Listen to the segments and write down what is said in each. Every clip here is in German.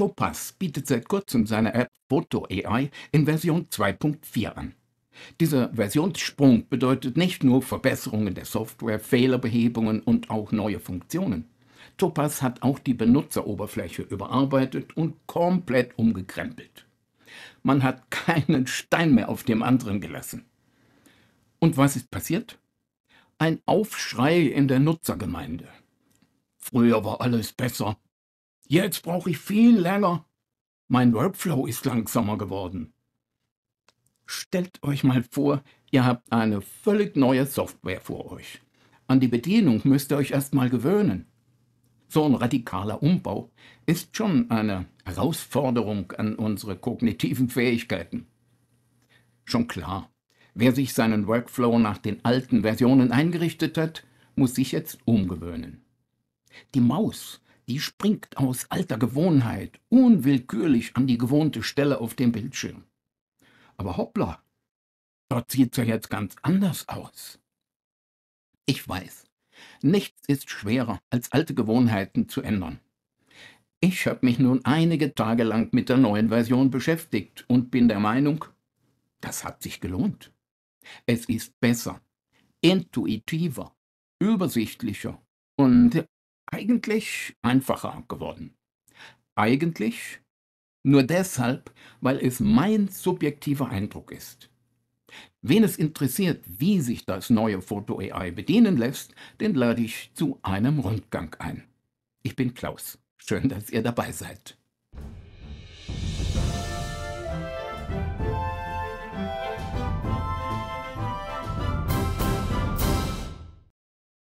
Topaz bietet seit kurzem seine App Photo AI in Version 2.4 an. Dieser Versionssprung bedeutet nicht nur Verbesserungen der Software, Fehlerbehebungen und auch neue Funktionen. Topaz hat auch die Benutzeroberfläche überarbeitet und komplett umgekrempelt. Man hat keinen Stein mehr auf dem anderen gelassen. Und was ist passiert? Ein Aufschrei in der Nutzergemeinde. Früher war alles besser, Jetzt brauche ich viel länger. Mein Workflow ist langsamer geworden. Stellt euch mal vor, ihr habt eine völlig neue Software vor euch. An die Bedienung müsst ihr euch erstmal gewöhnen. So ein radikaler Umbau ist schon eine Herausforderung an unsere kognitiven Fähigkeiten. Schon klar, wer sich seinen Workflow nach den alten Versionen eingerichtet hat, muss sich jetzt umgewöhnen. Die Maus die springt aus alter Gewohnheit unwillkürlich an die gewohnte Stelle auf dem Bildschirm. Aber hoppla, dort sieht's ja jetzt ganz anders aus. Ich weiß, nichts ist schwerer, als alte Gewohnheiten zu ändern. Ich habe mich nun einige Tage lang mit der neuen Version beschäftigt und bin der Meinung, das hat sich gelohnt. Es ist besser, intuitiver, übersichtlicher und eigentlich einfacher geworden. Eigentlich nur deshalb, weil es mein subjektiver Eindruck ist. Wen es interessiert, wie sich das neue Foto AI bedienen lässt, den lade ich zu einem Rundgang ein. Ich bin Klaus. Schön, dass ihr dabei seid.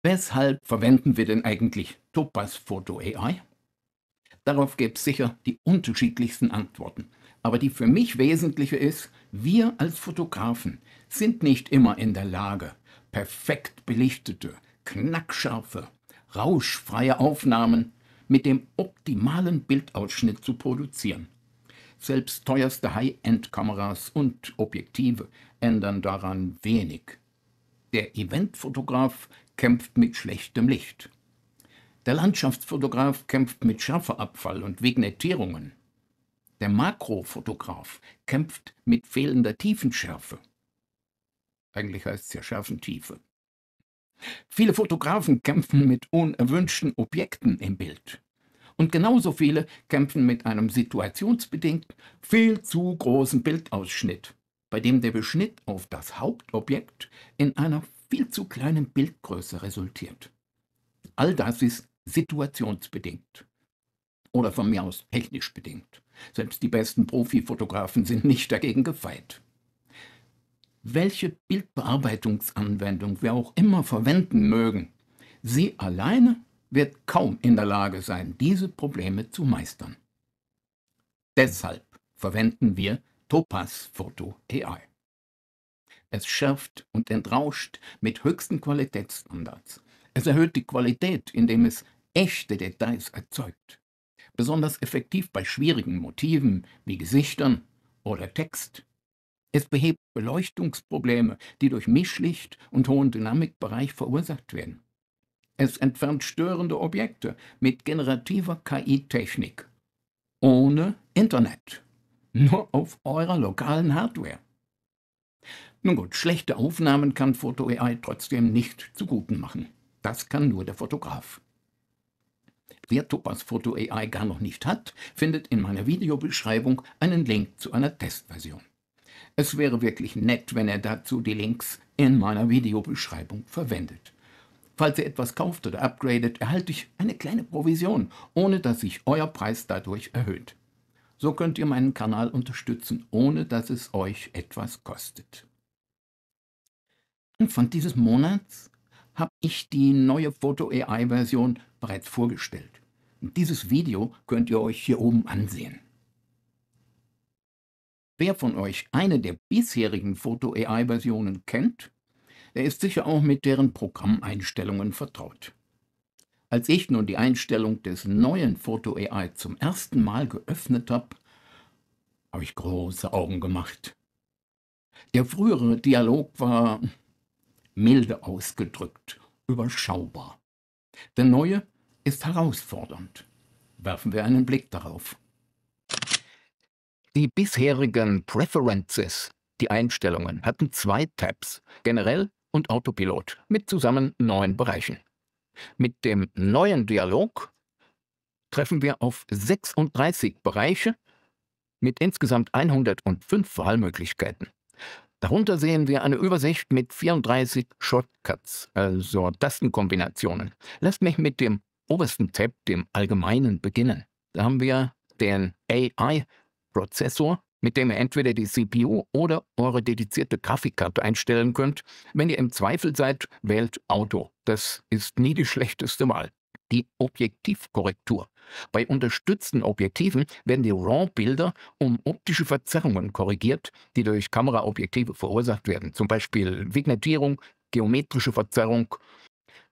Weshalb verwenden wir denn eigentlich Topaz Photo AI? Darauf gäbe es sicher die unterschiedlichsten Antworten. Aber die für mich wesentliche ist, wir als Fotografen sind nicht immer in der Lage, perfekt belichtete, knackscharfe, rauschfreie Aufnahmen mit dem optimalen Bildausschnitt zu produzieren. Selbst teuerste High-End-Kameras und Objektive ändern daran wenig. Der Eventfotograf kämpft mit schlechtem Licht. Der Landschaftsfotograf kämpft mit Schärfeabfall und Vignettierungen. Der Makrofotograf kämpft mit fehlender Tiefenschärfe. Eigentlich heißt es ja Schärfentiefe. Viele Fotografen kämpfen mit unerwünschten Objekten im Bild. Und genauso viele kämpfen mit einem situationsbedingt viel zu großen Bildausschnitt, bei dem der Beschnitt auf das Hauptobjekt in einer viel zu kleinen Bildgröße resultiert. All das ist situationsbedingt oder von mir aus technisch bedingt. Selbst die besten Profifotografen sind nicht dagegen gefeit. Welche Bildbearbeitungsanwendung wir auch immer verwenden mögen, sie alleine wird kaum in der Lage sein, diese Probleme zu meistern. Deshalb verwenden wir Topaz Photo AI es schärft und entrauscht mit höchsten Qualitätsstandards. Es erhöht die Qualität, indem es echte Details erzeugt. Besonders effektiv bei schwierigen Motiven wie Gesichtern oder Text. Es behebt Beleuchtungsprobleme, die durch Mischlicht und hohen Dynamikbereich verursacht werden. Es entfernt störende Objekte mit generativer KI-Technik. Ohne Internet. Nur auf eurer lokalen Hardware. Nun gut, schlechte Aufnahmen kann Foto-AI trotzdem nicht zu guten machen. Das kann nur der Fotograf. Wer Topaz Foto AI gar noch nicht hat, findet in meiner Videobeschreibung einen Link zu einer Testversion. Es wäre wirklich nett, wenn er dazu die Links in meiner Videobeschreibung verwendet. Falls ihr etwas kauft oder upgradet, erhalte ich eine kleine Provision, ohne dass sich euer Preis dadurch erhöht. So könnt ihr meinen Kanal unterstützen, ohne dass es euch etwas kostet. Anfang dieses Monats habe ich die neue Foto-AI-Version bereits vorgestellt. Dieses Video könnt ihr euch hier oben ansehen. Wer von euch eine der bisherigen Foto-AI-Versionen kennt, der ist sicher auch mit deren Programmeinstellungen vertraut. Als ich nun die Einstellung des neuen Foto AI zum ersten Mal geöffnet habe, habe ich große Augen gemacht. Der frühere Dialog war milde ausgedrückt, überschaubar. Der neue ist herausfordernd. Werfen wir einen Blick darauf. Die bisherigen Preferences, die Einstellungen, hatten zwei Tabs, generell und Autopilot, mit zusammen neun Bereichen. Mit dem neuen Dialog treffen wir auf 36 Bereiche mit insgesamt 105 Wahlmöglichkeiten. Darunter sehen wir eine Übersicht mit 34 Shortcuts, also Tastenkombinationen. Lasst mich mit dem obersten Tab, dem Allgemeinen, beginnen. Da haben wir den AI-Prozessor mit dem ihr entweder die CPU oder eure dedizierte Grafikkarte einstellen könnt. Wenn ihr im Zweifel seid, wählt Auto. Das ist nie die schlechteste Wahl. Die Objektivkorrektur. Bei unterstützten Objektiven werden die RAW-Bilder um optische Verzerrungen korrigiert, die durch Kameraobjektive verursacht werden, zum Beispiel Vignettierung, geometrische Verzerrung.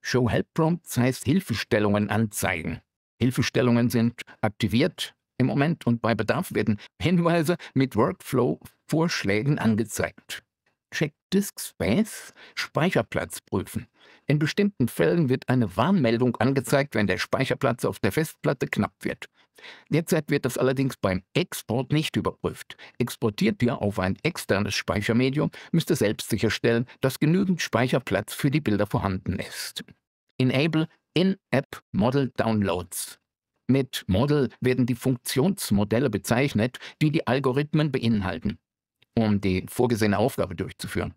Show Help Prompts heißt Hilfestellungen anzeigen. Hilfestellungen sind aktiviert, im Moment und bei Bedarf werden Hinweise mit Workflow-Vorschlägen angezeigt. Check Disk Space, Speicherplatz prüfen. In bestimmten Fällen wird eine Warnmeldung angezeigt, wenn der Speicherplatz auf der Festplatte knapp wird. Derzeit wird das allerdings beim Export nicht überprüft. Exportiert ihr auf ein externes Speichermedium, müsst ihr selbst sicherstellen, dass genügend Speicherplatz für die Bilder vorhanden ist. Enable In-App Model Downloads. Mit Model werden die Funktionsmodelle bezeichnet, die die Algorithmen beinhalten, um die vorgesehene Aufgabe durchzuführen.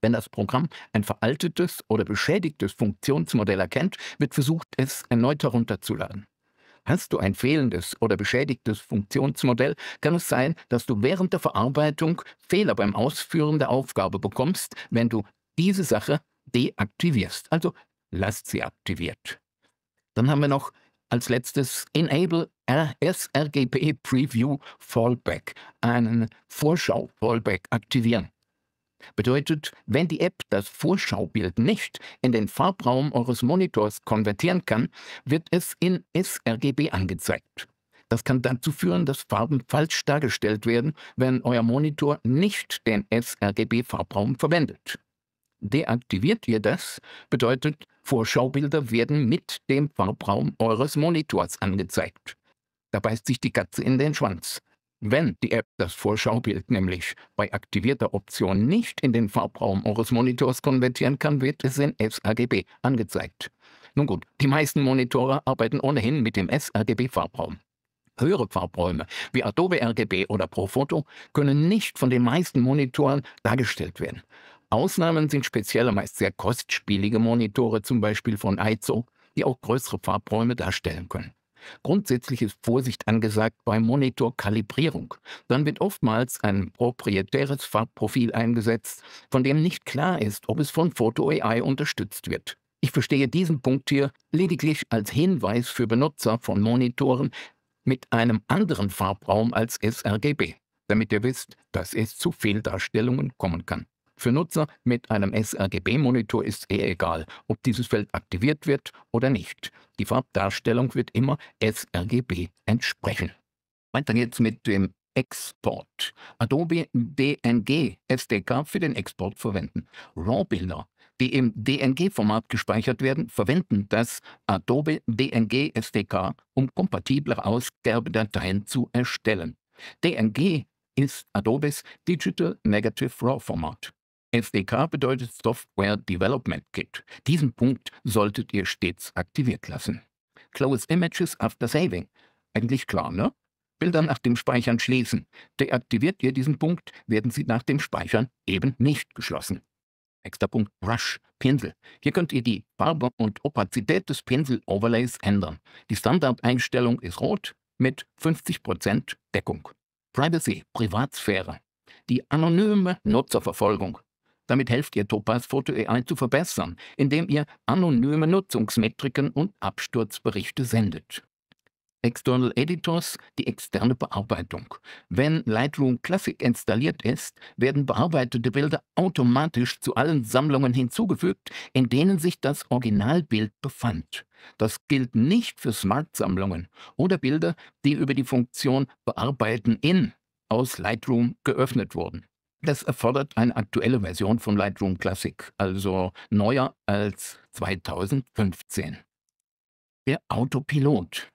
Wenn das Programm ein veraltetes oder beschädigtes Funktionsmodell erkennt, wird versucht, es erneut herunterzuladen. Hast du ein fehlendes oder beschädigtes Funktionsmodell, kann es sein, dass du während der Verarbeitung Fehler beim Ausführen der Aufgabe bekommst, wenn du diese Sache deaktivierst. Also lasst sie aktiviert. Dann haben wir noch als letztes Enable sRGB Preview Fallback, einen Vorschau-Fallback aktivieren. Bedeutet, wenn die App das Vorschaubild nicht in den Farbraum eures Monitors konvertieren kann, wird es in sRGB angezeigt. Das kann dazu führen, dass Farben falsch dargestellt werden, wenn euer Monitor nicht den sRGB-Farbraum verwendet. Deaktiviert ihr das, bedeutet, Vorschaubilder werden mit dem Farbraum eures Monitors angezeigt. Da beißt sich die Katze in den Schwanz. Wenn die App das Vorschaubild nämlich bei aktivierter Option nicht in den Farbraum eures Monitors konvertieren kann, wird es in sRGB angezeigt. Nun gut, die meisten Monitore arbeiten ohnehin mit dem sRGB-Farbraum. Höhere Farbräume wie Adobe RGB oder Profoto können nicht von den meisten Monitoren dargestellt werden. Ausnahmen sind spezielle, meist sehr kostspielige Monitore, zum Beispiel von Aizo, die auch größere Farbräume darstellen können. Grundsätzlich ist Vorsicht angesagt bei Monitorkalibrierung. Dann wird oftmals ein proprietäres Farbprofil eingesetzt, von dem nicht klar ist, ob es von Photo AI unterstützt wird. Ich verstehe diesen Punkt hier lediglich als Hinweis für Benutzer von Monitoren mit einem anderen Farbraum als sRGB, damit ihr wisst, dass es zu Fehldarstellungen kommen kann. Für Nutzer mit einem sRGB-Monitor ist eh egal, ob dieses Feld aktiviert wird oder nicht. Die Farbdarstellung wird immer sRGB entsprechen. Weiter geht's mit dem Export. Adobe DNG SDK für den Export verwenden. RAW-Bilder, die im DNG-Format gespeichert werden, verwenden das Adobe DNG SDK, um kompatible Ausgabedateien zu erstellen. DNG ist Adobes Digital Negative RAW Format. SDK bedeutet Software Development Kit. Diesen Punkt solltet ihr stets aktiviert lassen. Close Images after Saving. Eigentlich klar, ne? Bilder nach dem Speichern schließen. Deaktiviert ihr diesen Punkt, werden sie nach dem Speichern eben nicht geschlossen. Nächster Punkt, Brush, Pinsel. Hier könnt ihr die Farbe und Opazität des Pinsel-Overlays ändern. Die Standardeinstellung ist rot mit 50% Deckung. Privacy, Privatsphäre. Die anonyme Nutzerverfolgung. Damit helft ihr Topaz Photo AI zu verbessern, indem ihr anonyme Nutzungsmetriken und Absturzberichte sendet. External Editors, die externe Bearbeitung. Wenn Lightroom Classic installiert ist, werden bearbeitete Bilder automatisch zu allen Sammlungen hinzugefügt, in denen sich das Originalbild befand. Das gilt nicht für Smart-Sammlungen oder Bilder, die über die Funktion Bearbeiten in aus Lightroom geöffnet wurden. Das erfordert eine aktuelle Version von Lightroom Classic, also neuer als 2015. Der Autopilot.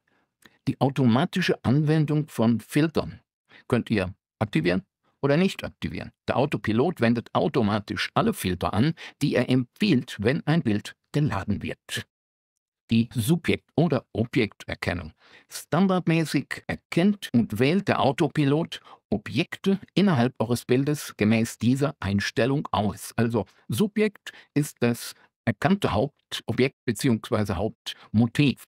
Die automatische Anwendung von Filtern könnt ihr aktivieren oder nicht aktivieren. Der Autopilot wendet automatisch alle Filter an, die er empfiehlt, wenn ein Bild geladen wird die Subjekt- oder Objekterkennung. Standardmäßig erkennt und wählt der Autopilot Objekte innerhalb eures Bildes gemäß dieser Einstellung aus. Also Subjekt ist das erkannte Hauptobjekt bzw. Hauptmotiv.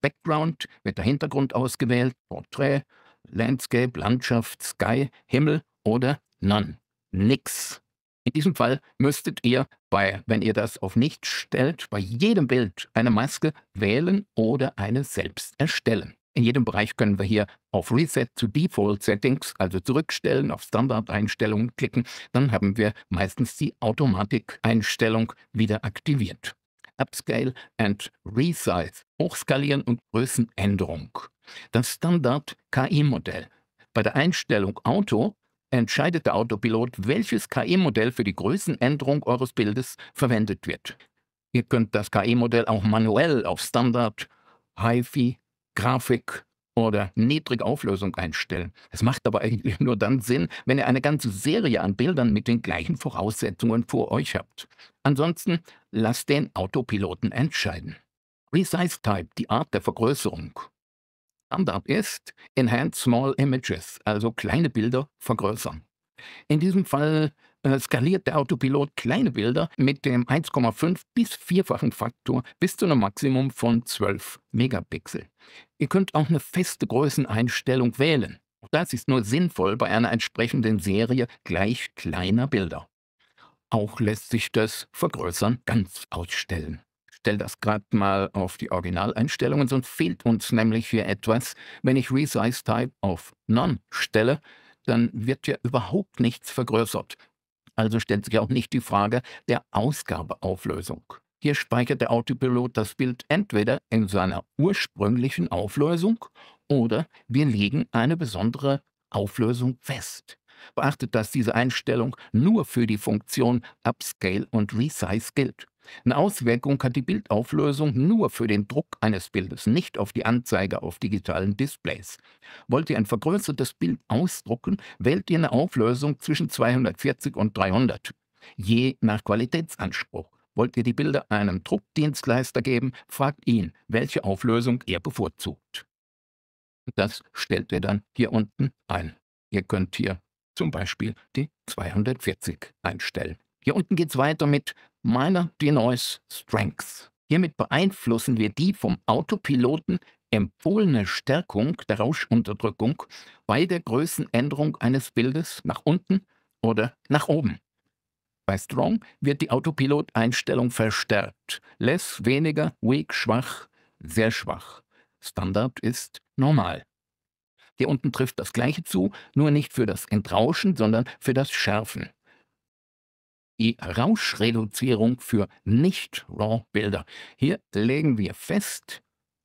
Background wird der Hintergrund ausgewählt, Porträt, Landscape, Landschaft, Sky, Himmel oder None. Nix. In diesem Fall müsstet ihr bei, wenn ihr das auf nicht stellt, bei jedem Bild eine Maske wählen oder eine selbst erstellen. In jedem Bereich können wir hier auf Reset to Default Settings, also zurückstellen, auf Standardeinstellungen klicken. Dann haben wir meistens die Automatikeinstellung wieder aktiviert. Upscale and Resize, Hochskalieren und Größenänderung. Das Standard KI-Modell. Bei der Einstellung Auto entscheidet der Autopilot, welches KI-Modell für die Größenänderung eures Bildes verwendet wird. Ihr könnt das KI-Modell auch manuell auf Standard, HiFi, Grafik oder niedrige Auflösung einstellen. Es macht aber eigentlich nur dann Sinn, wenn ihr eine ganze Serie an Bildern mit den gleichen Voraussetzungen vor euch habt. Ansonsten lasst den Autopiloten entscheiden. Resize Type, die Art der Vergrößerung. Standard ist Enhance Small Images, also kleine Bilder vergrößern. In diesem Fall äh, skaliert der Autopilot kleine Bilder mit dem 1,5 bis 4-fachen Faktor bis zu einem Maximum von 12 Megapixel. Ihr könnt auch eine feste Größeneinstellung wählen. Das ist nur sinnvoll bei einer entsprechenden Serie gleich kleiner Bilder. Auch lässt sich das Vergrößern ganz ausstellen stelle das gerade mal auf die Originaleinstellungen, sonst fehlt uns nämlich hier etwas. Wenn ich Resize Type auf None stelle, dann wird ja überhaupt nichts vergrößert. Also stellt sich auch nicht die Frage der Ausgabeauflösung. Hier speichert der Autopilot das Bild entweder in seiner ursprünglichen Auflösung oder wir legen eine besondere Auflösung fest. Beachtet, dass diese Einstellung nur für die Funktion Upscale und Resize gilt. Eine Auswirkung hat die Bildauflösung nur für den Druck eines Bildes, nicht auf die Anzeige auf digitalen Displays. Wollt ihr ein vergrößertes Bild ausdrucken, wählt ihr eine Auflösung zwischen 240 und 300, je nach Qualitätsanspruch. Wollt ihr die Bilder einem Druckdienstleister geben, fragt ihn, welche Auflösung er bevorzugt. Das stellt ihr dann hier unten ein. Ihr könnt hier zum Beispiel die 240 einstellen. Hier unten geht es weiter mit meiner Denoise Strength. Hiermit beeinflussen wir die vom Autopiloten empfohlene Stärkung der Rauschunterdrückung bei der Größenänderung eines Bildes nach unten oder nach oben. Bei Strong wird die Autopilot-Einstellung verstärkt. Less, weniger, weak, schwach, sehr schwach. Standard ist normal. Hier unten trifft das Gleiche zu, nur nicht für das Entrauschen, sondern für das Schärfen die Rauschreduzierung für Nicht-RAW-Bilder. Hier legen wir fest,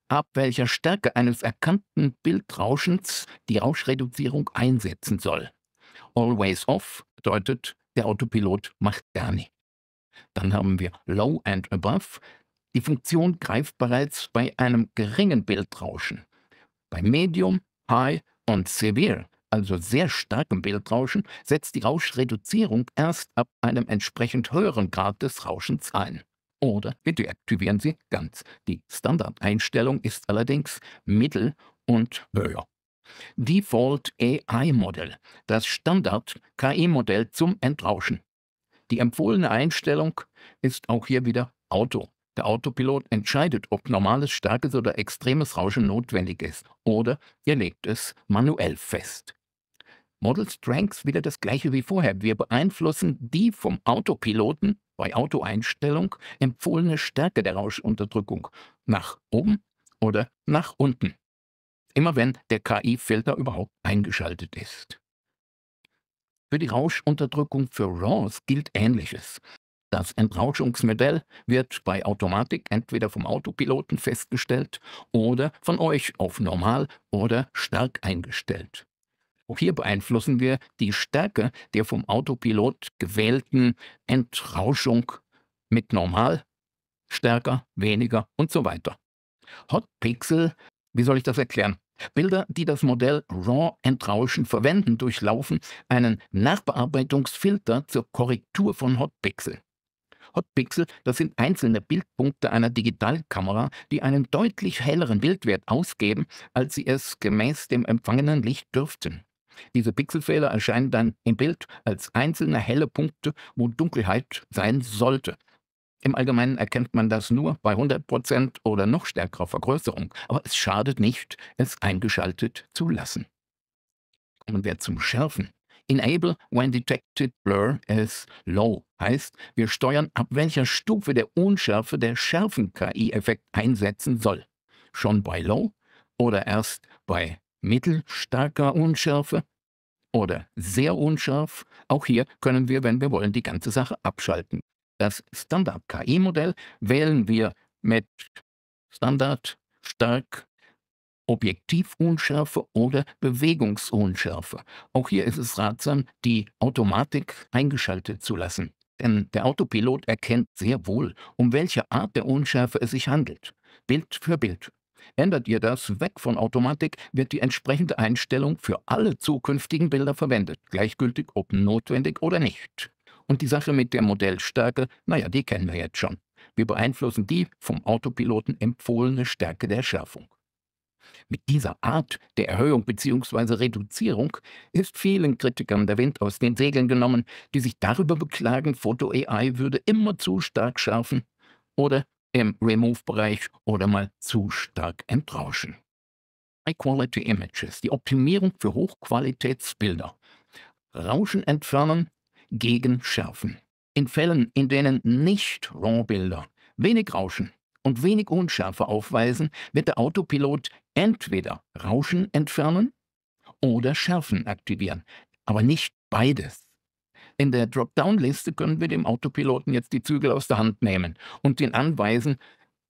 ab welcher Stärke eines erkannten Bildrauschens die Rauschreduzierung einsetzen soll. Always off bedeutet, der Autopilot macht gar nicht. Dann haben wir Low and Above. Die Funktion greift bereits bei einem geringen Bildrauschen. Bei Medium, High und Severe also sehr starkem Bildrauschen, setzt die Rauschreduzierung erst ab einem entsprechend höheren Grad des Rauschens ein. Oder wir deaktivieren sie ganz. Die Standardeinstellung ist allerdings mittel und höher. Default AI-Modell, das Standard-KI-Modell zum Entrauschen. Die empfohlene Einstellung ist auch hier wieder Auto. Der Autopilot entscheidet, ob normales, starkes oder extremes Rauschen notwendig ist, oder ihr legt es manuell fest. Model Strengths wieder das gleiche wie vorher. Wir beeinflussen die vom Autopiloten bei Autoeinstellung empfohlene Stärke der Rauschunterdrückung nach oben oder nach unten. Immer wenn der KI-Filter überhaupt eingeschaltet ist. Für die Rauschunterdrückung für RAWs gilt Ähnliches. Das Entrauschungsmodell wird bei Automatik entweder vom Autopiloten festgestellt oder von euch auf normal oder stark eingestellt. Auch hier beeinflussen wir die Stärke der vom Autopilot gewählten Entrauschung mit normal, stärker, weniger und so weiter. Hotpixel, wie soll ich das erklären? Bilder, die das Modell RAW entrauschen verwenden, durchlaufen einen Nachbearbeitungsfilter zur Korrektur von Hotpixel. Hotpixel, das sind einzelne Bildpunkte einer Digitalkamera, die einen deutlich helleren Bildwert ausgeben, als sie es gemäß dem empfangenen Licht dürften. Diese Pixelfehler erscheinen dann im Bild als einzelne helle Punkte, wo Dunkelheit sein sollte. Im Allgemeinen erkennt man das nur bei 100% oder noch stärkerer Vergrößerung, aber es schadet nicht, es eingeschaltet zu lassen. Kommen wir zum Schärfen. Enable when detected blur as low heißt, wir steuern, ab welcher Stufe der Unschärfe der Schärfen-KI-Effekt einsetzen soll. Schon bei low oder erst bei mittelstarker Unschärfe oder sehr unscharf. Auch hier können wir, wenn wir wollen, die ganze Sache abschalten. Das Standard-KI-Modell wählen wir mit Standard, Stark, Objektivunschärfe oder Bewegungsunschärfe. Auch hier ist es ratsam, die Automatik eingeschaltet zu lassen. Denn der Autopilot erkennt sehr wohl, um welche Art der Unschärfe es sich handelt. Bild für Bild. Ändert ihr das weg von Automatik, wird die entsprechende Einstellung für alle zukünftigen Bilder verwendet, gleichgültig ob notwendig oder nicht. Und die Sache mit der Modellstärke, naja, die kennen wir jetzt schon. Wir beeinflussen die vom Autopiloten empfohlene Stärke der Schärfung. Mit dieser Art der Erhöhung bzw. Reduzierung ist vielen Kritikern der Wind aus den Segeln genommen, die sich darüber beklagen, Foto AI würde immer zu stark schärfen oder im Remove-Bereich oder mal zu stark entrauschen. High-Quality Images, die Optimierung für Hochqualitätsbilder. Rauschen entfernen gegen Schärfen. In Fällen, in denen nicht RAW-Bilder wenig Rauschen und wenig Unschärfe aufweisen, wird der Autopilot entweder Rauschen entfernen oder Schärfen aktivieren, aber nicht beides. In der Dropdown-Liste können wir dem Autopiloten jetzt die Zügel aus der Hand nehmen und ihn anweisen,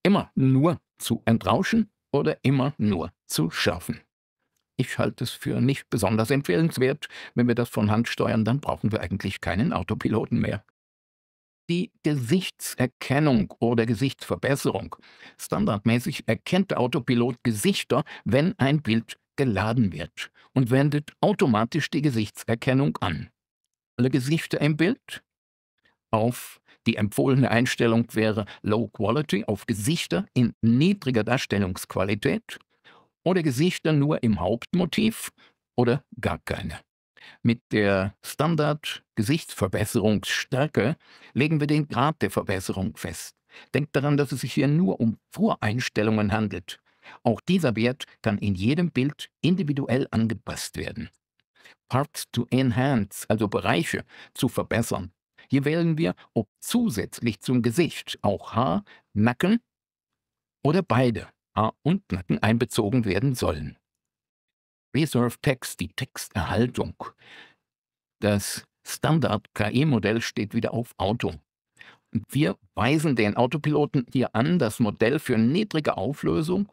immer nur zu entrauschen oder immer nur zu schärfen. Ich halte es für nicht besonders empfehlenswert. Wenn wir das von Hand steuern, dann brauchen wir eigentlich keinen Autopiloten mehr. Die Gesichtserkennung oder Gesichtsverbesserung. Standardmäßig erkennt der Autopilot Gesichter, wenn ein Bild geladen wird und wendet automatisch die Gesichtserkennung an alle Gesichter im Bild auf die empfohlene Einstellung wäre Low Quality auf Gesichter in niedriger Darstellungsqualität oder Gesichter nur im Hauptmotiv oder gar keine. Mit der Standard-Gesichtsverbesserungsstärke legen wir den Grad der Verbesserung fest. Denkt daran, dass es sich hier nur um Voreinstellungen handelt. Auch dieser Wert kann in jedem Bild individuell angepasst werden. Parts to Enhance, also Bereiche, zu verbessern. Hier wählen wir, ob zusätzlich zum Gesicht auch Haar, Nacken oder beide Haar und Nacken einbezogen werden sollen. Reserve Text, die Texterhaltung. Das Standard-KI-Modell steht wieder auf Auto. Wir weisen den Autopiloten hier an, das Modell für niedrige Auflösung,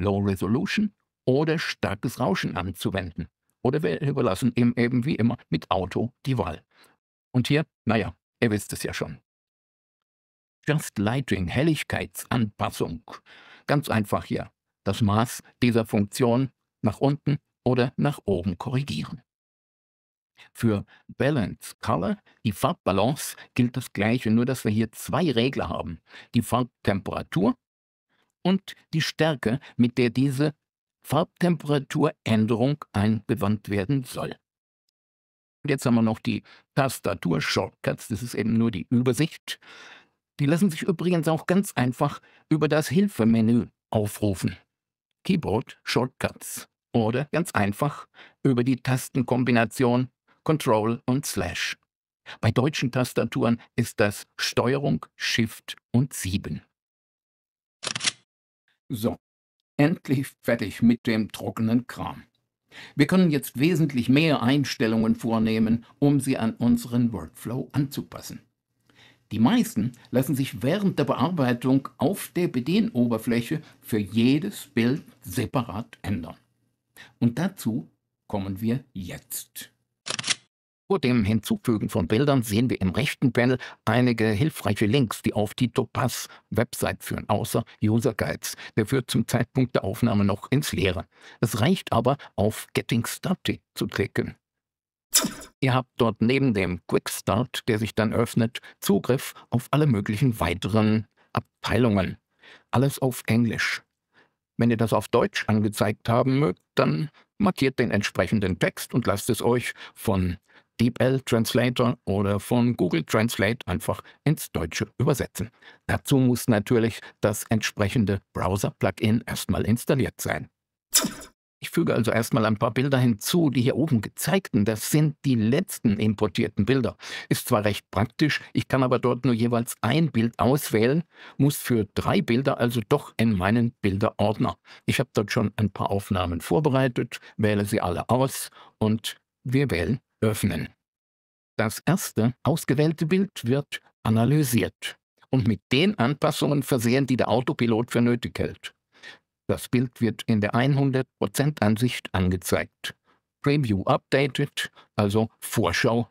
Low Resolution oder starkes Rauschen anzuwenden. Oder wir überlassen ihm eben wie immer mit Auto die Wahl. Und hier, naja, ihr wisst es ja schon. Just Lighting, Helligkeitsanpassung. Ganz einfach hier. Das Maß dieser Funktion nach unten oder nach oben korrigieren. Für Balance Color, die Farbbalance, gilt das gleiche, nur dass wir hier zwei Regler haben. Die Farbtemperatur und die Stärke, mit der diese Farbtemperaturänderung eingewandt werden soll. Und jetzt haben wir noch die Tastatur-Shortcuts, das ist eben nur die Übersicht. Die lassen sich übrigens auch ganz einfach über das Hilfemenü aufrufen. Keyboard Shortcuts oder ganz einfach über die Tastenkombination Control und Slash. Bei deutschen Tastaturen ist das Steuerung, Shift und 7. So, endlich fertig mit dem trockenen Kram. Wir können jetzt wesentlich mehr Einstellungen vornehmen, um sie an unseren Workflow anzupassen. Die meisten lassen sich während der Bearbeitung auf der Bedienoberfläche für jedes Bild separat ändern. Und dazu kommen wir jetzt. Vor dem Hinzufügen von Bildern sehen wir im rechten Panel einige hilfreiche Links, die auf die Topaz-Website führen, außer User Guides. Der führt zum Zeitpunkt der Aufnahme noch ins Leere. Es reicht aber, auf Getting Started zu klicken. Ihr habt dort neben dem Quick Start, der sich dann öffnet, Zugriff auf alle möglichen weiteren Abteilungen. Alles auf Englisch. Wenn ihr das auf Deutsch angezeigt haben mögt, dann markiert den entsprechenden Text und lasst es euch von DeepL Translator oder von Google Translate einfach ins Deutsche übersetzen. Dazu muss natürlich das entsprechende Browser-Plugin erstmal installiert sein. Ich füge also erstmal ein paar Bilder hinzu, die hier oben gezeigten. Das sind die letzten importierten Bilder. Ist zwar recht praktisch, ich kann aber dort nur jeweils ein Bild auswählen, muss für drei Bilder also doch in meinen Bilderordner. Ich habe dort schon ein paar Aufnahmen vorbereitet, wähle sie alle aus und wir wählen öffnen. Das erste ausgewählte Bild wird analysiert und mit den Anpassungen versehen, die der Autopilot für nötig hält. Das Bild wird in der 100% Ansicht angezeigt. Preview updated, also Vorschau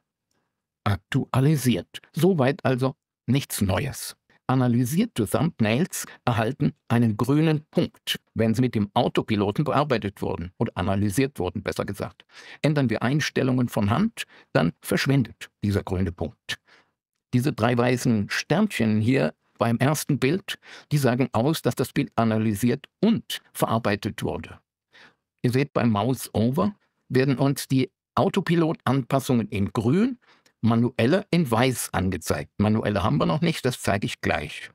aktualisiert. Soweit also nichts Neues analysierte Thumbnails erhalten einen grünen Punkt, wenn sie mit dem Autopiloten bearbeitet wurden oder analysiert wurden, besser gesagt. Ändern wir Einstellungen von Hand, dann verschwindet dieser grüne Punkt. Diese drei weißen Sternchen hier beim ersten Bild, die sagen aus, dass das Bild analysiert und verarbeitet wurde. Ihr seht beim Mouse Over werden uns die Autopilot-Anpassungen in grün manuelle in weiß angezeigt. Manuelle haben wir noch nicht, das zeige ich gleich.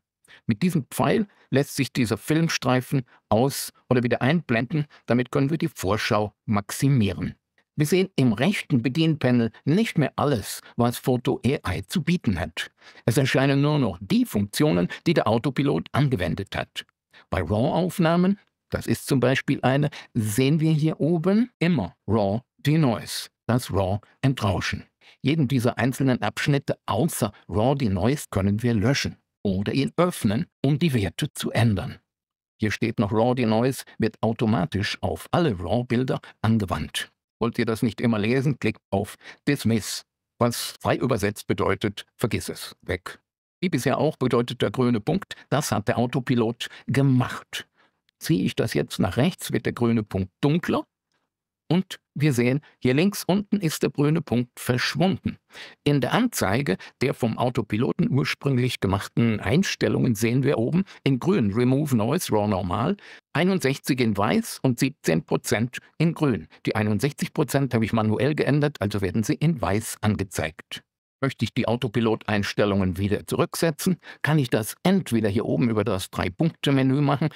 Mit diesem Pfeil lässt sich dieser Filmstreifen aus- oder wieder einblenden. Damit können wir die Vorschau maximieren. Wir sehen im rechten Bedienpanel nicht mehr alles, was Photo AI zu bieten hat. Es erscheinen nur noch die Funktionen, die der Autopilot angewendet hat. Bei RAW-Aufnahmen, das ist zum Beispiel eine, sehen wir hier oben immer RAW Denoise, das RAW Entrauschen. Jeden dieser einzelnen Abschnitte außer raw die können wir löschen oder ihn öffnen, um die Werte zu ändern. Hier steht noch raw die wird automatisch auf alle RAW-Bilder angewandt. Wollt ihr das nicht immer lesen, klickt auf Dismiss, was frei übersetzt bedeutet, vergiss es, weg. Wie bisher auch bedeutet der grüne Punkt, das hat der Autopilot gemacht. Ziehe ich das jetzt nach rechts, wird der grüne Punkt dunkler und wir sehen, hier links unten ist der grüne Punkt verschwunden. In der Anzeige der vom Autopiloten ursprünglich gemachten Einstellungen sehen wir oben in grün Remove Noise Raw Normal, 61 in weiß und 17% in grün. Die 61% habe ich manuell geändert, also werden sie in weiß angezeigt. Möchte ich die Autopilot-Einstellungen wieder zurücksetzen, kann ich das entweder hier oben über das Drei-Punkte-Menü machen,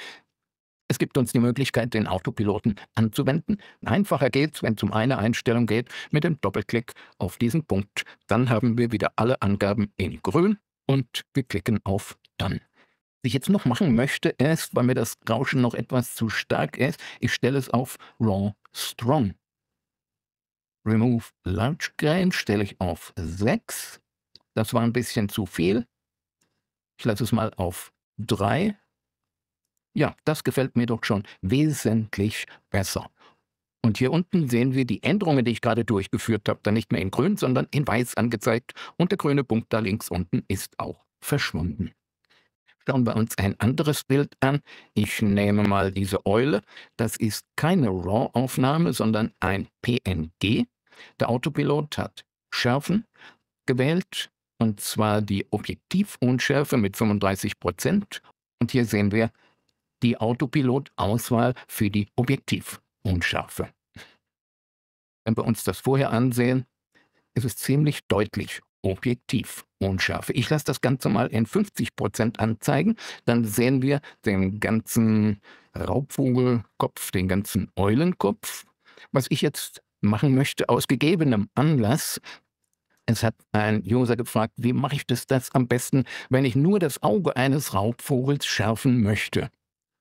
es gibt uns die Möglichkeit, den Autopiloten anzuwenden. Einfacher geht's, wenn es um eine Einstellung geht, mit dem Doppelklick auf diesen Punkt. Dann haben wir wieder alle Angaben in grün und wir klicken auf Dann. Was ich jetzt noch machen möchte, ist, weil mir das Rauschen noch etwas zu stark ist, ich stelle es auf Raw Strong. Remove Large Grain stelle ich auf 6. Das war ein bisschen zu viel. Ich lasse es mal auf 3 ja, das gefällt mir doch schon wesentlich besser. Und hier unten sehen wir die Änderungen, die ich gerade durchgeführt habe, dann nicht mehr in grün, sondern in weiß angezeigt und der grüne Punkt da links unten ist auch verschwunden. Schauen wir uns ein anderes Bild an. Ich nehme mal diese Eule. Das ist keine RAW-Aufnahme, sondern ein PNG. Der Autopilot hat Schärfen gewählt, und zwar die Objektivunschärfe mit 35 Und hier sehen wir die Autopilot-Auswahl für die Objektivunschärfe. Wenn wir uns das vorher ansehen, ist es ziemlich deutlich Objektivunschärfe. Ich lasse das Ganze mal in 50% anzeigen, dann sehen wir den ganzen Raubvogelkopf, den ganzen Eulenkopf. Was ich jetzt machen möchte, aus gegebenem Anlass, es hat ein User gefragt, wie mache ich das, das am besten, wenn ich nur das Auge eines Raubvogels schärfen möchte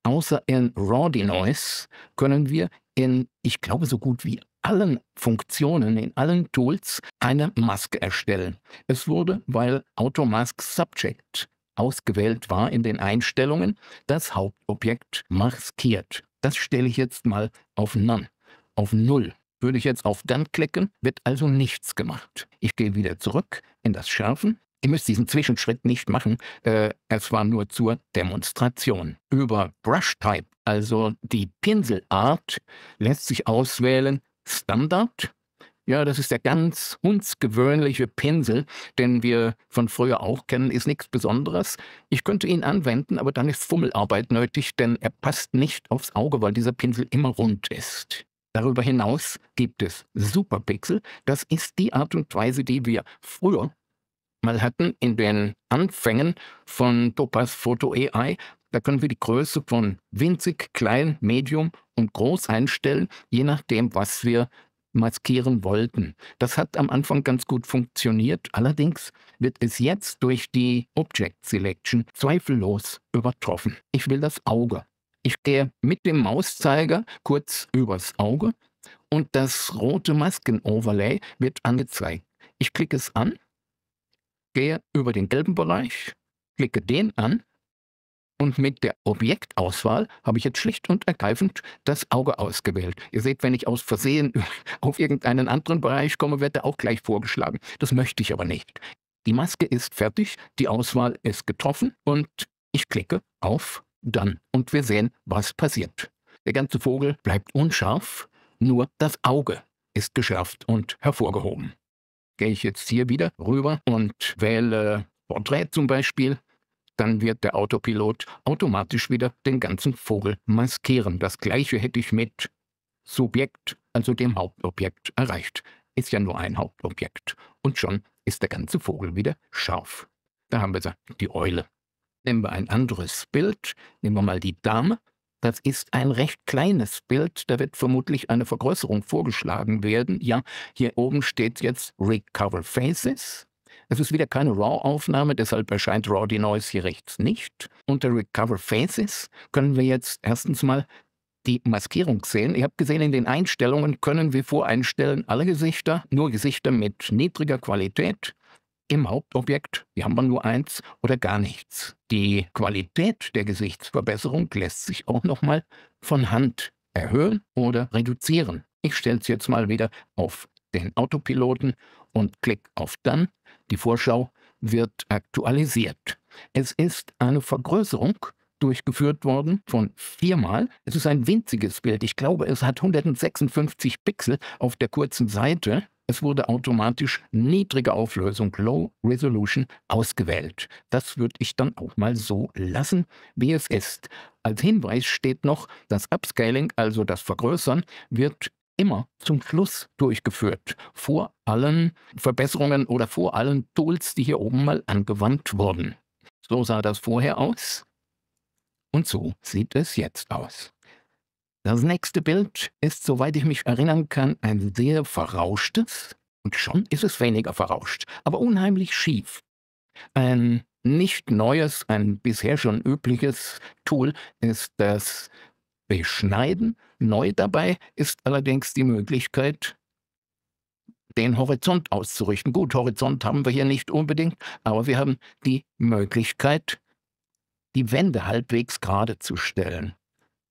außer in Raw Denoise können wir in, ich glaube, so gut wie allen Funktionen, in allen Tools eine Maske erstellen. Es wurde, weil Automask Subject ausgewählt war in den Einstellungen, das Hauptobjekt maskiert. Das stelle ich jetzt mal auf None, auf Null. Würde ich jetzt auf Dann klicken, wird also nichts gemacht. Ich gehe wieder zurück in das Schärfen Ihr müsst diesen Zwischenschritt nicht machen. Äh, es war nur zur Demonstration. Über Brush Type, also die Pinselart, lässt sich auswählen Standard. Ja, das ist der ganz uns gewöhnliche Pinsel, den wir von früher auch kennen, ist nichts Besonderes. Ich könnte ihn anwenden, aber dann ist Fummelarbeit nötig, denn er passt nicht aufs Auge, weil dieser Pinsel immer rund ist. Darüber hinaus gibt es Superpixel. Das ist die Art und Weise, die wir früher mal Manhattan in den Anfängen von Topaz Photo AI. Da können wir die Größe von winzig, klein, medium und groß einstellen, je nachdem, was wir maskieren wollten. Das hat am Anfang ganz gut funktioniert. Allerdings wird es jetzt durch die Object Selection zweifellos übertroffen. Ich will das Auge. Ich gehe mit dem Mauszeiger kurz übers Auge und das rote Maskenoverlay wird angezeigt. Ich klicke es an gehe über den gelben Bereich, klicke den an und mit der Objektauswahl habe ich jetzt schlicht und ergreifend das Auge ausgewählt. Ihr seht, wenn ich aus Versehen auf irgendeinen anderen Bereich komme, wird er auch gleich vorgeschlagen. Das möchte ich aber nicht. Die Maske ist fertig, die Auswahl ist getroffen und ich klicke auf Dann und wir sehen, was passiert. Der ganze Vogel bleibt unscharf, nur das Auge ist geschärft und hervorgehoben gehe ich jetzt hier wieder rüber und wähle Portrait zum Beispiel, dann wird der Autopilot automatisch wieder den ganzen Vogel maskieren. Das gleiche hätte ich mit Subjekt, also dem Hauptobjekt, erreicht. Ist ja nur ein Hauptobjekt. Und schon ist der ganze Vogel wieder scharf. Da haben wir die Eule. Nehmen wir ein anderes Bild, nehmen wir mal die Dame das ist ein recht kleines Bild. Da wird vermutlich eine Vergrößerung vorgeschlagen werden. Ja, hier oben steht jetzt Recover Faces. Es ist wieder keine RAW-Aufnahme, deshalb erscheint RAW Denoise hier rechts nicht. Unter Recover Faces können wir jetzt erstens mal die Maskierung sehen. Ihr habt gesehen, in den Einstellungen können wir voreinstellen alle Gesichter, nur Gesichter mit niedriger Qualität im Hauptobjekt, die haben nur eins oder gar nichts. Die Qualität der Gesichtsverbesserung lässt sich auch nochmal von Hand erhöhen oder reduzieren. Ich stelle es jetzt mal wieder auf den Autopiloten und klicke auf Dann. Die Vorschau wird aktualisiert. Es ist eine Vergrößerung durchgeführt worden von viermal. Es ist ein winziges Bild. Ich glaube, es hat 156 Pixel auf der kurzen Seite. Es wurde automatisch niedrige Auflösung, Low Resolution, ausgewählt. Das würde ich dann auch mal so lassen, wie es ist. Als Hinweis steht noch, das Upscaling, also das Vergrößern, wird immer zum Schluss durchgeführt, vor allen Verbesserungen oder vor allen Tools, die hier oben mal angewandt wurden. So sah das vorher aus und so sieht es jetzt aus. Das nächste Bild ist, soweit ich mich erinnern kann, ein sehr verrauschtes. Und schon ist es weniger verrauscht, aber unheimlich schief. Ein nicht neues, ein bisher schon übliches Tool ist das Beschneiden. Neu dabei ist allerdings die Möglichkeit, den Horizont auszurichten. Gut, Horizont haben wir hier nicht unbedingt, aber wir haben die Möglichkeit, die Wände halbwegs gerade zu stellen.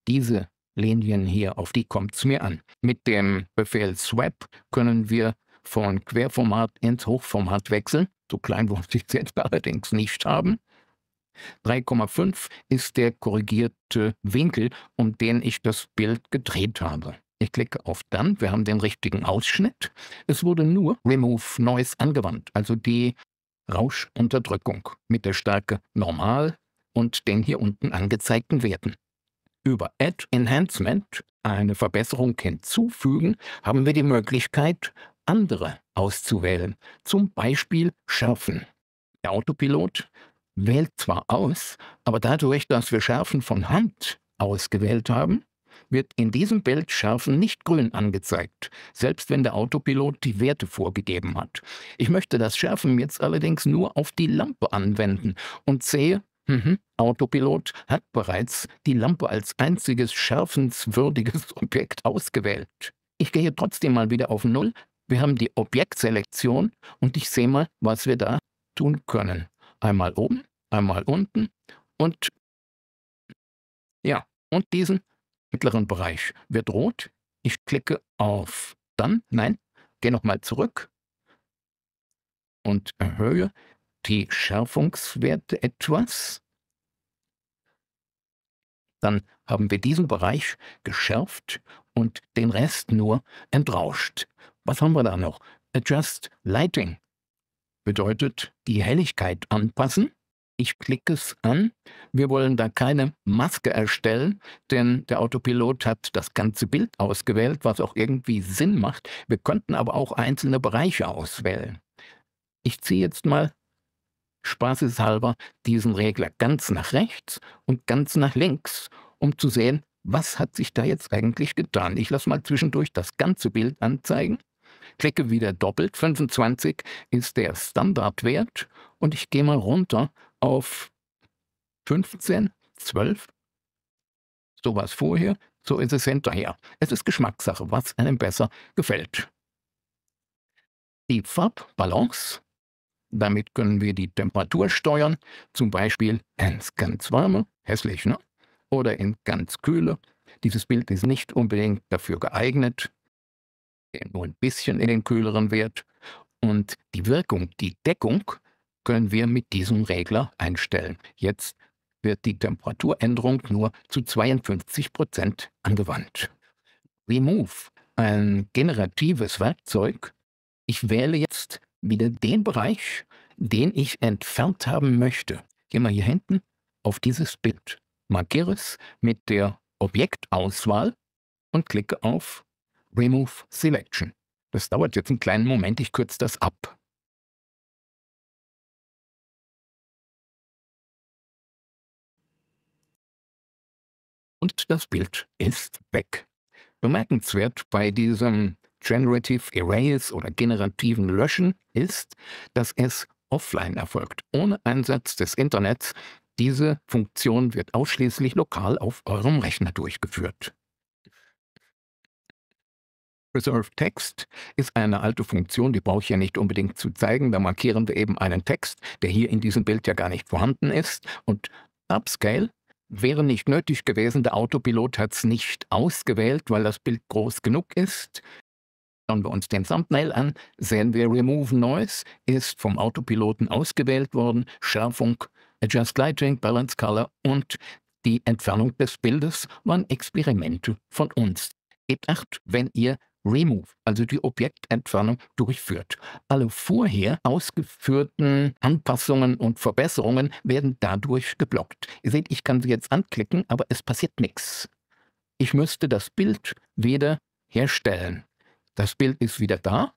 Diese Linien hier, auf die kommt es mir an. Mit dem Befehl swap können wir von Querformat ins Hochformat wechseln. So klein wollte ich es jetzt allerdings nicht haben. 3,5 ist der korrigierte Winkel, um den ich das Bild gedreht habe. Ich klicke auf Dann, wir haben den richtigen Ausschnitt. Es wurde nur Remove Noise angewandt, also die Rauschunterdrückung mit der Stärke Normal und den hier unten angezeigten Werten über Add Enhancement eine Verbesserung hinzufügen, haben wir die Möglichkeit, andere auszuwählen, zum Beispiel Schärfen. Der Autopilot wählt zwar aus, aber dadurch, dass wir Schärfen von Hand ausgewählt haben, wird in diesem Bild Schärfen nicht grün angezeigt, selbst wenn der Autopilot die Werte vorgegeben hat. Ich möchte das Schärfen jetzt allerdings nur auf die Lampe anwenden und sehe, Mhm. Autopilot hat bereits die Lampe als einziges schärfenswürdiges Objekt ausgewählt. Ich gehe trotzdem mal wieder auf Null. Wir haben die Objektselektion und ich sehe mal, was wir da tun können. Einmal oben, einmal unten und ja, und diesen mittleren Bereich wird rot. Ich klicke auf dann, nein, gehe nochmal zurück und erhöhe T-Schärfungswert etwas. Dann haben wir diesen Bereich geschärft und den Rest nur entrauscht. Was haben wir da noch? Adjust Lighting bedeutet die Helligkeit anpassen. Ich klicke es an. Wir wollen da keine Maske erstellen, denn der Autopilot hat das ganze Bild ausgewählt, was auch irgendwie Sinn macht. Wir könnten aber auch einzelne Bereiche auswählen. Ich ziehe jetzt mal spaßeshalber diesen Regler ganz nach rechts und ganz nach links, um zu sehen, was hat sich da jetzt eigentlich getan. Ich lasse mal zwischendurch das ganze Bild anzeigen, klicke wieder doppelt, 25 ist der Standardwert und ich gehe mal runter auf 15, 12, so war es vorher, so ist es hinterher. Es ist Geschmackssache, was einem besser gefällt. Die Farbbalance damit können wir die Temperatur steuern, zum Beispiel ins ganz warme, hässlich, ne? oder in ganz kühle. Dieses Bild ist nicht unbedingt dafür geeignet, nur ein bisschen in den kühleren Wert. Und die Wirkung, die Deckung, können wir mit diesem Regler einstellen. Jetzt wird die Temperaturänderung nur zu 52% Prozent angewandt. Remove, ein generatives Werkzeug. Ich wähle jetzt wieder den Bereich, den ich entfernt haben möchte. Gehen wir hier hinten auf dieses Bild. Markiere es mit der Objektauswahl und klicke auf Remove Selection. Das dauert jetzt einen kleinen Moment, ich kürze das ab. Und das Bild ist weg. Bemerkenswert bei diesem Generative Erase oder generativen Löschen ist, dass es offline erfolgt, ohne Einsatz des Internets. Diese Funktion wird ausschließlich lokal auf eurem Rechner durchgeführt. Reserve Text ist eine alte Funktion, die brauche ich ja nicht unbedingt zu zeigen. Da markieren wir eben einen Text, der hier in diesem Bild ja gar nicht vorhanden ist. Und Upscale wäre nicht nötig gewesen. Der Autopilot hat es nicht ausgewählt, weil das Bild groß genug ist. Schauen wir uns den Thumbnail an, sehen wir Remove Noise ist vom Autopiloten ausgewählt worden, Schärfung, Adjust Lighting, Balance Color und die Entfernung des Bildes waren Experimente von uns. Gebt acht, wenn ihr Remove, also die Objektentfernung, durchführt. Alle vorher ausgeführten Anpassungen und Verbesserungen werden dadurch geblockt. Ihr seht, ich kann sie jetzt anklicken, aber es passiert nichts. Ich müsste das Bild wieder herstellen. Das Bild ist wieder da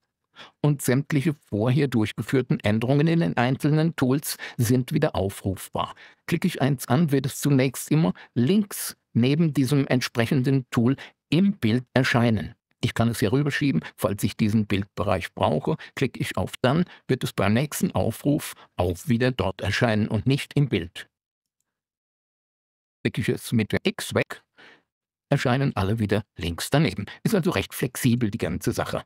und sämtliche vorher durchgeführten Änderungen in den einzelnen Tools sind wieder aufrufbar. Klicke ich eins an, wird es zunächst immer links neben diesem entsprechenden Tool im Bild erscheinen. Ich kann es hier rüberschieben, falls ich diesen Bildbereich brauche. Klicke ich auf Dann, wird es beim nächsten Aufruf auch wieder dort erscheinen und nicht im Bild. Klicke ich es mit der X weg, erscheinen alle wieder links daneben. Ist also recht flexibel die ganze Sache.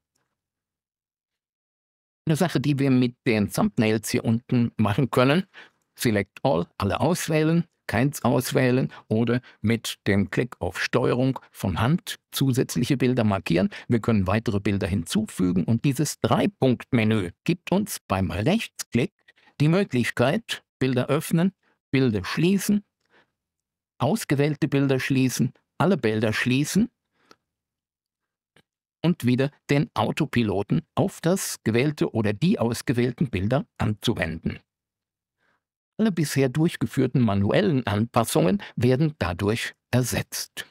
Eine Sache, die wir mit den Thumbnails hier unten machen können, Select All, alle auswählen, keins auswählen oder mit dem Klick auf Steuerung von Hand zusätzliche Bilder markieren. Wir können weitere Bilder hinzufügen und dieses Dreipunktmenü gibt uns beim Rechtsklick die Möglichkeit, Bilder öffnen, Bilder schließen, ausgewählte Bilder schließen alle Bilder schließen und wieder den Autopiloten auf das gewählte oder die ausgewählten Bilder anzuwenden. Alle bisher durchgeführten manuellen Anpassungen werden dadurch ersetzt.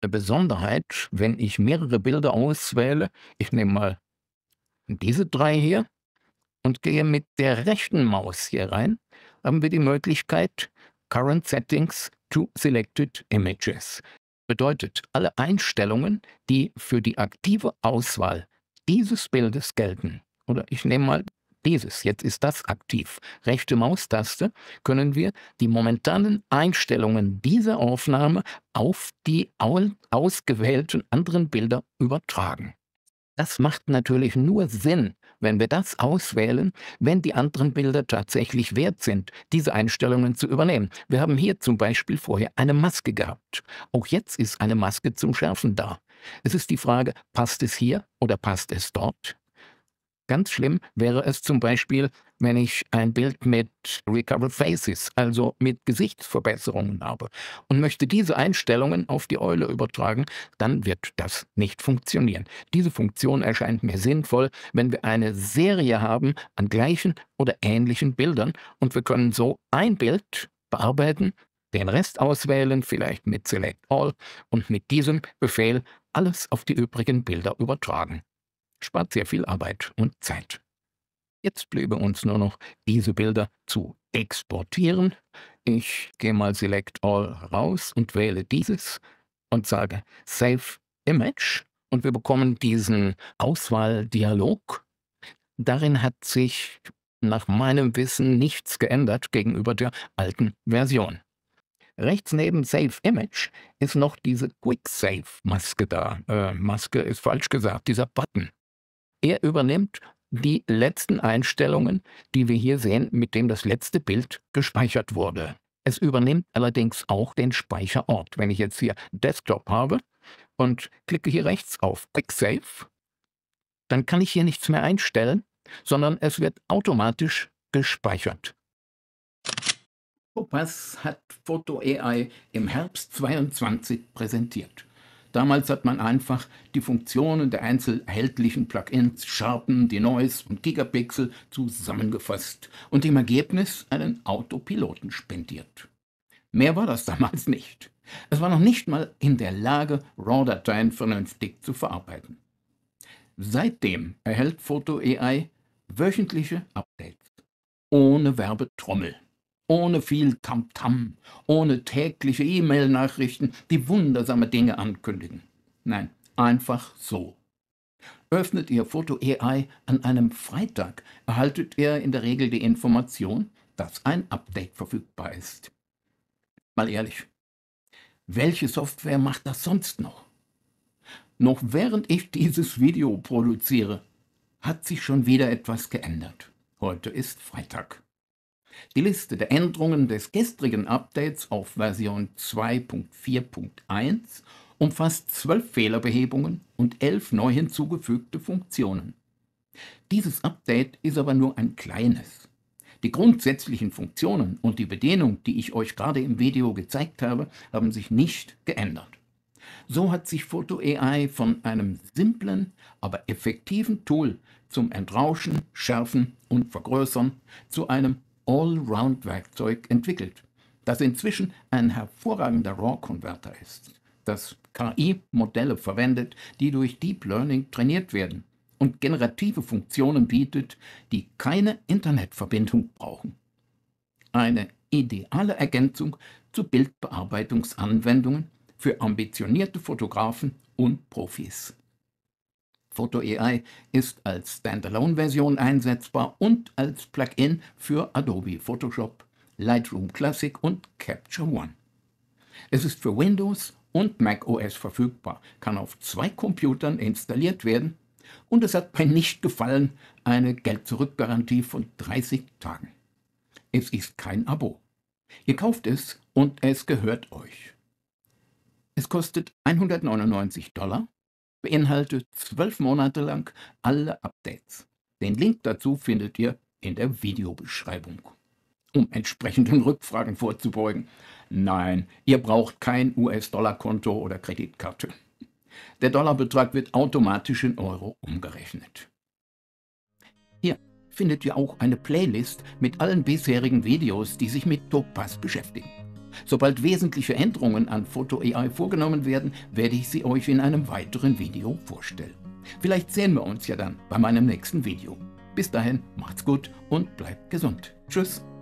Eine Besonderheit, wenn ich mehrere Bilder auswähle, ich nehme mal diese drei hier und gehe mit der rechten Maus hier rein, haben wir die Möglichkeit, Current Settings to Selected Images bedeutet, alle Einstellungen, die für die aktive Auswahl dieses Bildes gelten, oder ich nehme mal dieses, jetzt ist das aktiv, rechte Maustaste, können wir die momentanen Einstellungen dieser Aufnahme auf die ausgewählten anderen Bilder übertragen. Das macht natürlich nur Sinn, wenn wir das auswählen, wenn die anderen Bilder tatsächlich wert sind, diese Einstellungen zu übernehmen. Wir haben hier zum Beispiel vorher eine Maske gehabt. Auch jetzt ist eine Maske zum Schärfen da. Es ist die Frage, passt es hier oder passt es dort? Ganz schlimm wäre es zum Beispiel, wenn ich ein Bild mit Recovered Faces, also mit Gesichtsverbesserungen habe und möchte diese Einstellungen auf die Eule übertragen, dann wird das nicht funktionieren. Diese Funktion erscheint mir sinnvoll, wenn wir eine Serie haben an gleichen oder ähnlichen Bildern und wir können so ein Bild bearbeiten, den Rest auswählen, vielleicht mit Select All und mit diesem Befehl alles auf die übrigen Bilder übertragen spart sehr viel Arbeit und Zeit. Jetzt bliebe uns nur noch, diese Bilder zu exportieren. Ich gehe mal Select All raus und wähle dieses und sage Save Image und wir bekommen diesen Auswahldialog. Darin hat sich nach meinem Wissen nichts geändert gegenüber der alten Version. Rechts neben Save Image ist noch diese Quick Save Maske da. Äh, Maske ist falsch gesagt, dieser Button. Er übernimmt die letzten Einstellungen, die wir hier sehen, mit dem das letzte Bild gespeichert wurde. Es übernimmt allerdings auch den Speicherort. Wenn ich jetzt hier Desktop habe und klicke hier rechts auf Quick Save, dann kann ich hier nichts mehr einstellen, sondern es wird automatisch gespeichert. Opas hat Photo AI im Herbst 2022 präsentiert. Damals hat man einfach die Funktionen der einzelhältlichen Plugins, Sharpen, Denoise und Gigapixel zusammengefasst und im Ergebnis einen Autopiloten spendiert. Mehr war das damals nicht. Es war noch nicht mal in der Lage, RAW-Dateien vernünftig zu verarbeiten. Seitdem erhält Photo AI wöchentliche Updates ohne Werbetrommel ohne viel Tamtam, ohne tägliche E-Mail-Nachrichten, die wundersame Dinge ankündigen. Nein, einfach so. Öffnet ihr Foto AI an einem Freitag, erhaltet ihr in der Regel die Information, dass ein Update verfügbar ist. Mal ehrlich, welche Software macht das sonst noch? Noch während ich dieses Video produziere, hat sich schon wieder etwas geändert. Heute ist Freitag. Die Liste der Änderungen des gestrigen Updates auf Version 2.4.1 umfasst zwölf Fehlerbehebungen und elf neu hinzugefügte Funktionen. Dieses Update ist aber nur ein kleines. Die grundsätzlichen Funktionen und die Bedienung, die ich euch gerade im Video gezeigt habe, haben sich nicht geändert. So hat sich PhotoAI von einem simplen, aber effektiven Tool zum Entrauschen, Schärfen und Vergrößern zu einem Allround-Werkzeug entwickelt, das inzwischen ein hervorragender RAW-Konverter ist, das KI-Modelle verwendet, die durch Deep Learning trainiert werden und generative Funktionen bietet, die keine Internetverbindung brauchen. Eine ideale Ergänzung zu Bildbearbeitungsanwendungen für ambitionierte Fotografen und Profis. Photo AI ist als Standalone-Version einsetzbar und als Plugin für Adobe Photoshop, Lightroom Classic und Capture One. Es ist für Windows und Mac OS verfügbar, kann auf zwei Computern installiert werden und es hat bei Nichtgefallen eine Geld-Zurück-Garantie von 30 Tagen. Es ist kein Abo. Ihr kauft es und es gehört euch. Es kostet 199 Dollar beinhaltet zwölf Monate lang alle Updates. Den Link dazu findet ihr in der Videobeschreibung. Um entsprechenden Rückfragen vorzubeugen. Nein, ihr braucht kein US-Dollar-Konto oder Kreditkarte. Der Dollarbetrag wird automatisch in Euro umgerechnet. Hier findet ihr auch eine Playlist mit allen bisherigen Videos, die sich mit Topaz beschäftigen. Sobald wesentliche Änderungen an Photo AI vorgenommen werden, werde ich sie euch in einem weiteren Video vorstellen. Vielleicht sehen wir uns ja dann bei meinem nächsten Video. Bis dahin, macht's gut und bleibt gesund. Tschüss.